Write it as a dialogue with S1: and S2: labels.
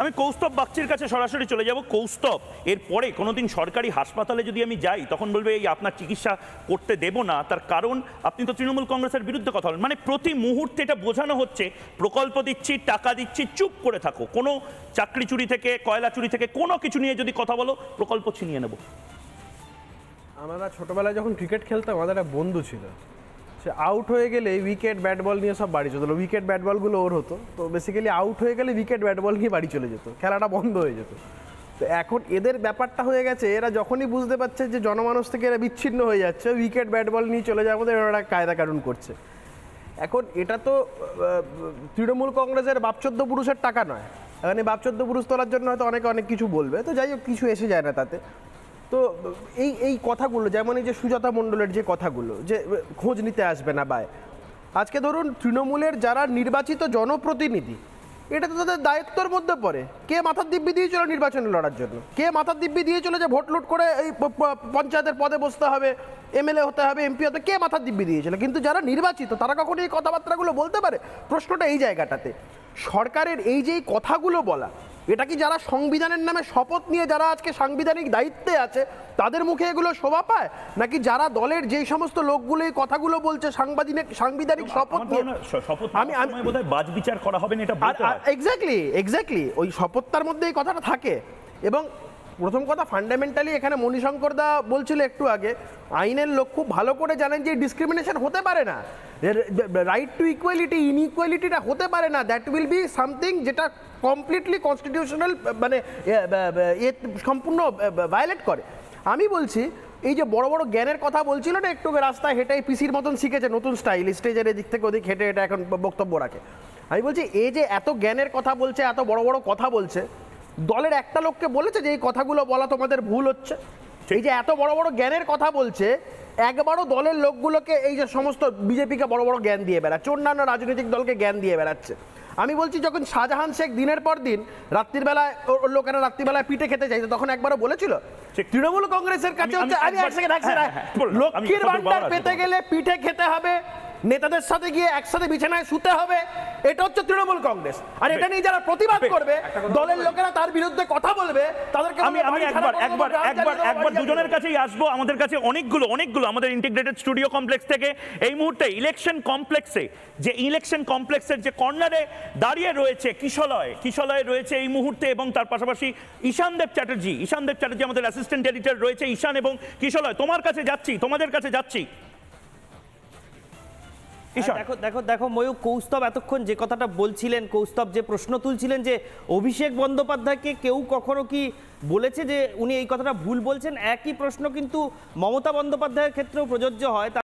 S1: আমি কৌস্তব বাগচির কাছে সরাসরি চলে যাব কৌস্তব এরপরে কোনো দিন সরকারি হাসপাতালে যদি আমি যাই তখন বলবে এই আপনার চিকিৎসা করতে দেব না তার কারণ আপনি তো তৃণমূল কংগ্রেসের বিরুদ্ধে কথা বলেন মানে প্রতি মুহূর্তে এটা বোঝানো হচ্ছে প্রকল্প দিচ্ছি টাকা দিচ্ছি চুপ করে থাকো কোনো চাকরি চুরি থেকে কয়লা চুরি থেকে কোনো কিছু নিয়ে যদি কথা বলো প্রকল্প ছিনিয়ে নেব
S2: আমরা ছোটবেলায় যখন ক্রিকেট খেলতাম আমাদের একটা বন্ধু ছিল সে আউট হয়ে গেলে উইকেট ব্যাট বল নিয়ে সব বাড়ি চলো উইকেট ব্যাট বলগুলো ওর হতো তো বেসিক্যালি আউট হয়ে গেলে উইকেট ব্যাট বল নিয়ে বাড়ি চলে যেত খেলাটা বন্ধ হয়ে যেত তো এখন এদের ব্যাপারটা হয়ে গেছে এরা যখনই বুঝতে পারছে যে জনমানুষ থেকে এরা বিচ্ছিন্ন হয়ে যাচ্ছে উইকেট ব্যাট বল নিয়ে চলে যাওয়ার মধ্যে এরা কায়দা কারণ করছে এখন এটা তো তৃণমূল কংগ্রেসের বাপচোদ্দ পুরুষের টাকা নয় এখন এই বাপচোদ্দ পুরুষ তোলার জন্য হয়তো অনেকে অনেক কিছু বলবে তো যাই হোক কিছু এসে যায় না তাতে তো এই এই কথাগুলো যেমন এই যে সুজাতা মণ্ডলের যে কথাগুলো যে খোঁজ নিতে আসবে না বায় আজকে ধরুন তৃণমূলের যারা নির্বাচিত জনপ্রতিনিধি এটা তো তাদের দায়িত্বর মধ্যে পড়ে কে মাথার দিব্যি দিয়ে চলে নির্বাচনে লড়ার জন্য কে মাথার দিব্যি দিয়ে চলে যে ভোট লুট করে এই পঞ্চায়েতের পদে বসতে হবে এমএলএ হতে হবে এমপি হতে কে মাথার দিব্যি দিয়েছিল কিন্তু যারা নির্বাচিত তারা কখন এই কথাবার্তাগুলো বলতে পারে প্রশ্নটা এই জায়গাটাতে সরকারের এই যে কথাগুলো বলা এটা কি যারা সংবিধানের নামে শপথ নিয়ে যারা আজকে সাংবিধানিক দায়িত্বে আছে তাদের মুখে এগুলো শোভা পায় নাকি যারা দলের যেই সমস্ত লোকগুলো এই কথাগুলো বলছে সাংবাদিক সাংবিধানিক শপথ নিয়ে শপথ আমি আমি বোধহয় বাজ বিচার করা হবে না এটা এক্স্যাক্টলি এক্স্যাক্টলি ওই শপথটার মধ্যে এই কথাটা থাকে এবং প্রথম কথা ফান্ডামেন্টালি এখানে মণিশঙ্কর দা বলছিল একটু আগে আইনের লোক খুব ভালো করে জানেন যে ডিসক্রিমিনেশন হতে পারে না রাইট টু ইকুয়ালিটি ইনইকুয়ালিটিটা হতে পারে না দ্যাট উইল বি সামথিং যেটা কমপ্লিটলি কনস্টিটিউশনাল মানে সম্পূর্ণ ভায়োলেট করে আমি বলছি এই যে বড় বড় জ্ঞানের কথা বলছিল না একটু রাস্তায় হেঁটে পিসির মতন শিখেছে নতুন স্টাইল স্টেজের এদিক থেকে ওদিক হেঁটে হেঁটে এখন বক্তব্য রাখে আমি বলছি এই যে এত জ্ঞানের কথা বলছে এত বড় বড় কথা বলছে দলের একটা লোককে বলেছে যে এই কথাগুলো বলা তোমাদের ভুল হচ্ছে সেই যে এত বড় বড় জ্ঞানের কথা বলছে একবারও দলের লোকগুলোকে এই যে সমস্ত বিজেপিকে বড় বড় জ্ঞান দিয়ে বেড়াচ্ছে অন্যান্য রাজনৈতিক দলকে জ্ঞান দিয়ে বেড়াচ্ছে আমি বলছি যখন শাহজাহান শেখ দিনের পর দিন রাত্রির বেলায় ওর লোকেরা রাত্রিবেলায় পিঠে খেতে চাইছে তখন একবারও বলেছিল তৃণমূল কংগ্রেসের কাছে আমি এক হ্যাঁ, হ্যাঁ, হ্যাঁ, লক্ষ্মীর ভান্ডার পেতে গেলে পিঠে খেতে হবে নেতাদের সাথে গিয়ে একসাথে বিছানায় শুতে হবে এটা হচ্ছে তৃণমূল কংগ্রেস আর এটা নিয়ে যারা প্রতিবাদ করবে দলের লোকেরা তার বিরুদ্ধে কথা বলবে তাদেরকে আমি আমি একবার একবার একবার একবার দুজনের কাছেই
S1: আসবো আমাদের কাছে অনেকগুলো অনেকগুলো আমাদের ইন্টিগ্রেটেড স্টুডিও কমপ্লেক্স থেকে এই মুহূর্তে ইলেকশন কমপ্লেক্সে যে ইলেকশন কমপ্লেক্সের যে কর্নারে দাঁড়িয়ে রয়েছে কিশলয় কিশলয় রয়েছে এই মুহূর্তে এবং তার পাশাপাশি ঈশানদেব চ্যাটার্জি ঈশানদেব চ্যাটার্জি আমাদের অ্যাসিস্ট্যান্ট এডিটর রয়েছে ঈশান এবং কিশলয় তোমার কাছে যাচ্ছি তোমাদের কাছে যাচ্ছি দেখো দেখো দেখো ময়ূ কৌস্তব এতক্ষণ যে কথাটা বলছিলেন কৌস্তব যে প্রশ্ন তুলছিলেন যে অভিষেক বন্দ্যোপাধ্যায়কে কেউ কখনো কি বলেছে যে উনি এই কথাটা ভুল বলছেন একই প্রশ্ন কিন্তু মমতা বন্দ্যোপাধ্যায়ের ক্ষেত্রেও প্রযোজ্য হয়